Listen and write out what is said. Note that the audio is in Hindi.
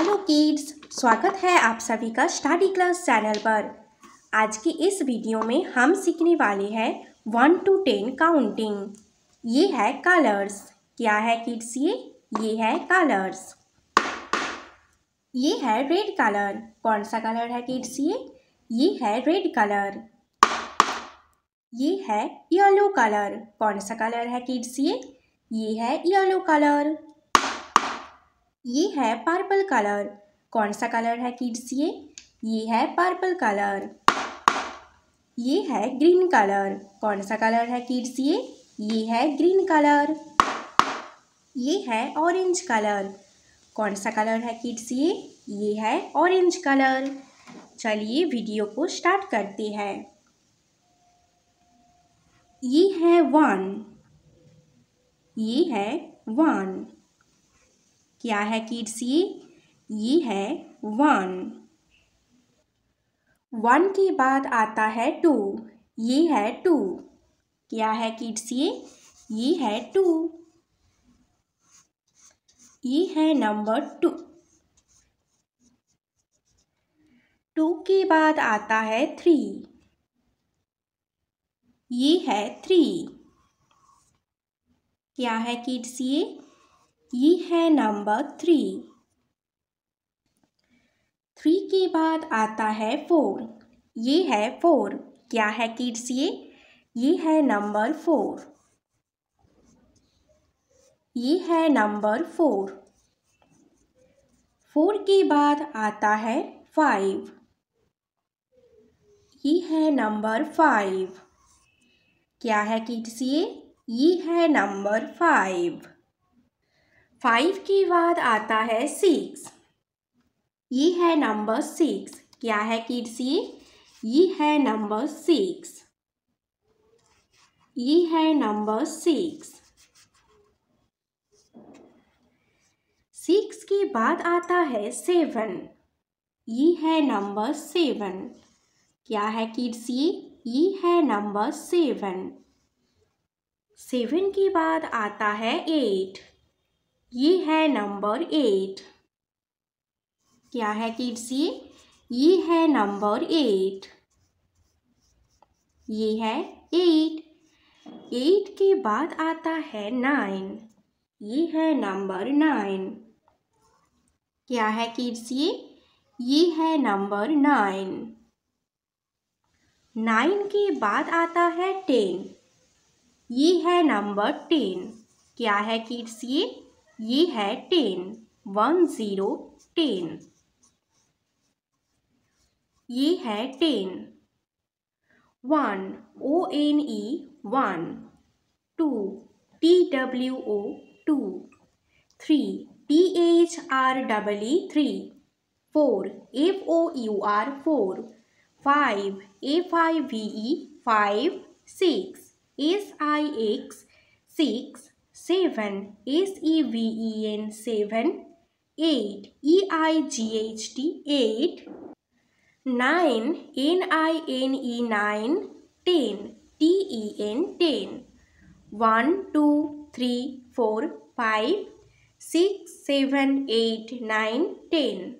हेलो किड्स स्वागत है आप सभी का स्टडी क्लास चैनल पर आज की इस वीडियो में हम सीखने वाले हैं वन टू टेन काउंटिंग ये है कलर्स क्या है किड्स ये ये है कलर्स ये है रेड कलर कौन सा कलर है किड्स ये ये है रेड कलर ये है येलो कलर कौन सा कलर है किड्स ये ये है येलो कलर ये है पर्पल कलर कौन सा कलर है किड्स ये ये है पर्पल कलर ये है ग्रीन कलर कौन सा कलर है किड्स ये ये है ग्रीन कलर ये है ऑरेंज कलर कौन सा कलर है किड्स ये ये है ऑरेंज कलर चलिए वीडियो को स्टार्ट करते हैं ये है वन ये है वन क्या है किड्स ये ये है वन वन के बाद आता है टू ये है टू क्या है किड्स ये ये है टू ये है नंबर टू टू के बाद आता है थ्री ये है थ्री क्या है किड्स ये ये है नंबर थ्री थ्री के बाद आता है फोर ये है फोर क्या है किड्स ये ये है नंबर फोर ये है नंबर फोर फोर के बाद आता है फाइव ये है नंबर फाइव क्या है किड्स ये ये है नंबर फाइव फाइव के बाद आता है सिक्स ये है नंबर सिक्स क्या है किड्स ये ये है नंबर सिक्स ये है नंबर सिक्स सिक्स के बाद आता है सेवन ये है नंबर सेवन क्या है किड्स ये ये है नंबर सेवन सेवन के बाद आता है एट ये है नंबर एट क्या है किड्स ये ये है नंबर एट ये है एट एट के बाद आता है नाइन ये है नंबर नाइन क्या है किड्स ये ये है नंबर नाइन नाइन के बाद आता है टेन ये है नंबर टेन क्या है किड्स ये ये है टेन वन ज़ीरो टेन ये है ten one O N E one two T W O two three T H R double E three four F O U R four five F I V E five six S I X six seven S E V E N seven eight E I G H T eight nine N I N E nine ten T E N ten one two three four five six seven eight nine ten